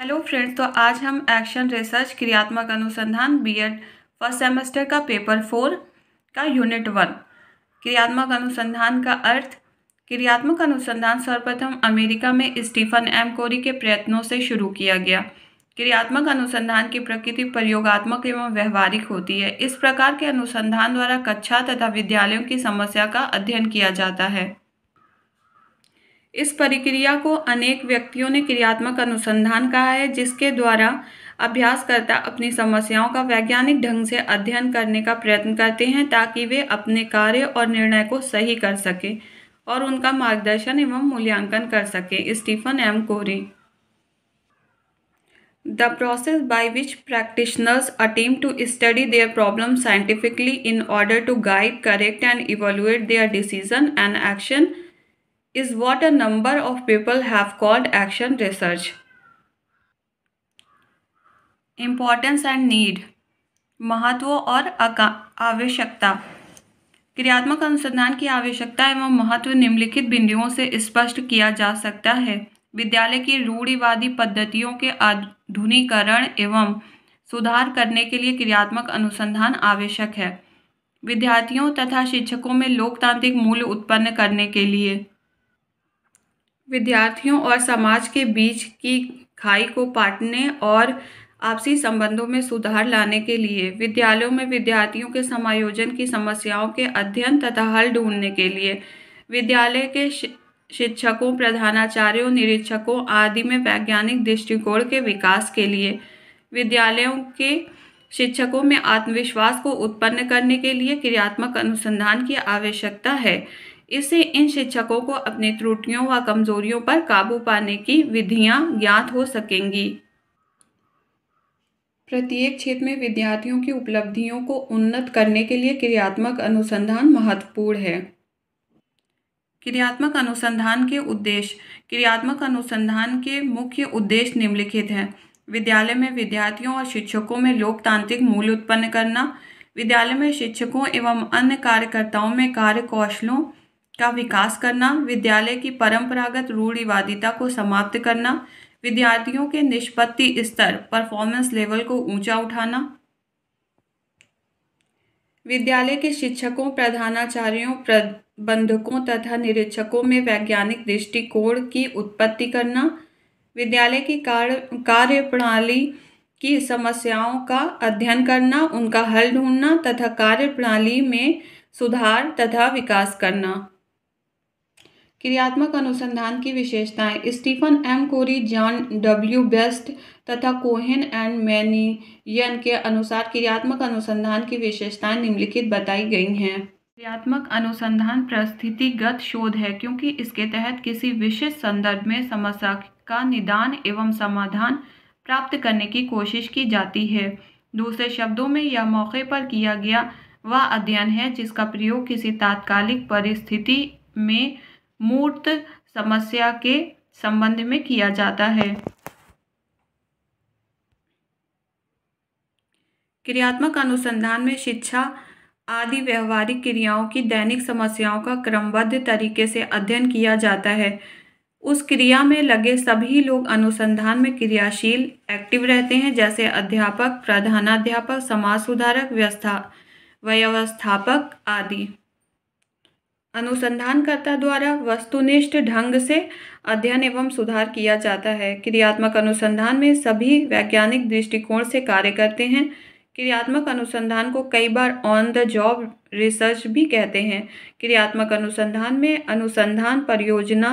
Hello friends तो आज हम एक्शन रिसर्च क्रियात्मक अनुसंधान बीएड फर्स्ट सेमेस्टर का पेपर फोर का यूनिट वन क्रियात्मक अनुसंधान का अर्थ क्रियात्मक अनुसंधान सर्वप्रथम अमेरिका में स्टीफन एम कोरी के प्रयत्नों से शुरू किया गया क्रियात्मक अनुसंधान की प्रकृति प्रयोगात्मक एवं व्यवहारिक होती है इस प्रकार के अनुसंधान द्वारा कक्षा तथा विद्यालयों की समस्या का अध्ययन किया जाता है इस प्रक्रिया को अनेक व्यक्तियों ने क्रियात्मक अनुसंधान कहा है जिसके द्वारा अभ्यासकर्ता अपनी समस्याओं का वैज्ञानिक ढंग से अध्ययन करने का प्रयत्न करते हैं ताकि वे अपने कार्य और निर्णय को सही कर सकें और उनका मार्गदर्शन एवं मूल्यांकन कर सकें Stephen M Corey the process by which practitioners attempt to study their problem scientifically in order to guide correct and evaluate their decision and action is what a number of people have called action research. Importance and need महत्व और आवश्यकता क्रियात्मक अनुसंधान की आवश्यकता एवं महत्व निम्नलिखित बिंदुओं से स्पष्ट किया जा सकता है विद्यालय की रूढ़िवादी पद्धतियों के आधुनिकरण एवं सुधार करने के लिए क्रियात्मक अनुसंधान आवश्यक है विद्यार्थियों तथा शिक्षकों में लोकतांत्रिक मूल्य उत्पन्न करने के लिए विद्यार्थियों और समाज के बीच की खाई को पाटने और आपसी संबंधों में सुधार लाने के लिए विद्यालयों में विद्यार्थियों के समायोजन की समस्याओं के अध्ययन तथा हल ढूंढने के लिए विद्यालय के शिक्षकों प्रधानाचार्यों निरीक्षकों आदि में वैज्ञानिक दृष्टिकोण के विकास के लिए विद्यालयों के शिक्षकों में आत्मविश्वास को उत्पन्न करने के लिए क्रियात्मक अनुसंधान की आवश्यकता है इससे इन शिक्षकों को अपने त्रुटियों व कमजोरियों पर काबू पाने की विधियां ज्ञात हो सकेंगी प्रत्येक क्षेत्र में विद्यार्थियों की उपलब्धियों को उन्नत करने के लिए क्रियात्मक अनुसंधान महत्वपूर्ण है क्रियात्मक अनुसंधान के उद्देश्य क्रियात्मक अनुसंधान के मुख्य उद्देश्य निम्नलिखित हैं विद्यालय में विद्यार्थियों और शिक्षकों में लोकतांत्रिक मूल्य उत्पन्न करना विद्यालय में शिक्षकों एवं अन्य कार्यकर्ताओं में कार्य कौशलों का विकास करना विद्यालय की परंपरागत रूढ़िवादिता को समाप्त करना विद्यार्थियों के निष्पत्ति स्तर परफॉर्मेंस लेवल को ऊंचा उठाना विद्यालय के शिक्षकों प्रधानाचार्यों प्रबंधकों तथा निरीक्षकों में वैज्ञानिक दृष्टिकोण की उत्पत्ति करना विद्यालय की कार्य कार्य प्रणाली की समस्याओं का अध्ययन करना उनका हल ढूंढना तथा कार्य प्रणाली में सुधार तथा विकास करना क्रियात्मक अनुसंधान की विशेषताएं Stephen M Corey John W Best तथा कोहेन एंड मैनियन के अनुसार क्रियात्मक अनुसंधान की विशेषताएं निम्नलिखित बताई गई हैं क्रियात्मक अनुसंधान परिस्थितिगत शोध है क्योंकि इसके तहत किसी विशेष संदर्भ में समस्या का निदान एवं समाधान प्राप्त करने की कोशिश की जाती है दूसरे शब्दों में यह मौके पर किया गया वह अध्ययन है जिसका प्रयोग किसी तात्कालिक परिस्थिति में मूर्त समस्या के संबंध में किया जाता है क्रियात्मक अनुसंधान में शिक्षा आदि व्यवहारिक क्रियाओं की दैनिक समस्याओं का क्रमबद्ध तरीके से अध्ययन किया जाता है उस क्रिया में लगे सभी लोग अनुसंधान में क्रियाशील एक्टिव रहते हैं जैसे अध्यापक प्रधानाध्यापक समाज सुधारक व्यवस्था व्यवस्थापक आदि अनुसंधानकर्ता द्वारा वस्तुनिष्ठ ढंग से अध्ययन एवं सुधार किया जाता है क्रियात्मक अनुसंधान में सभी वैज्ञानिक दृष्टिकोण से कार्य करते हैं क्रियात्मक अनुसंधान को कई बार ऑन द जॉब रिसर्च भी कहते हैं क्रियात्मक अनुसंधान में अनुसंधान परियोजना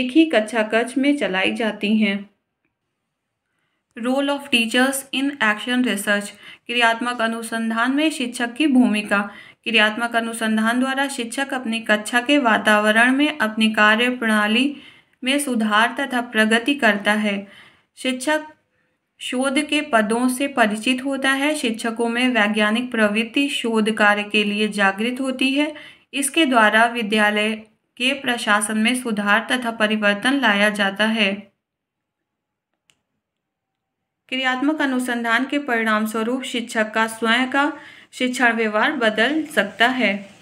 एक ही कक्षा कक्ष में चलाई जाती हैं role of teachers in action research क्रियात्मक अनुसंधान में शिक्षक की भूमिका क्रियात्मक अनुसंधान द्वारा शिक्षक अपनी कक्षा के वातावरण में अपनी कार्य प्रणाली में सुधार तथा प्रगति करता है शिक्षक शोध के पदों से परिचित होता है शिक्षकों में वैज्ञानिक प्रवृत्ति शोध कार्य के लिए जागृत होती है इसके द्वारा विद्यालय के प्रशासन में सुधार तथा परिवर्तन लाया जाता है क्रियात्मक अनुसंधान के परिणाम स्वरूप शिक्षक का स्वयं का शिक्षण व्यवहार बदल सकता है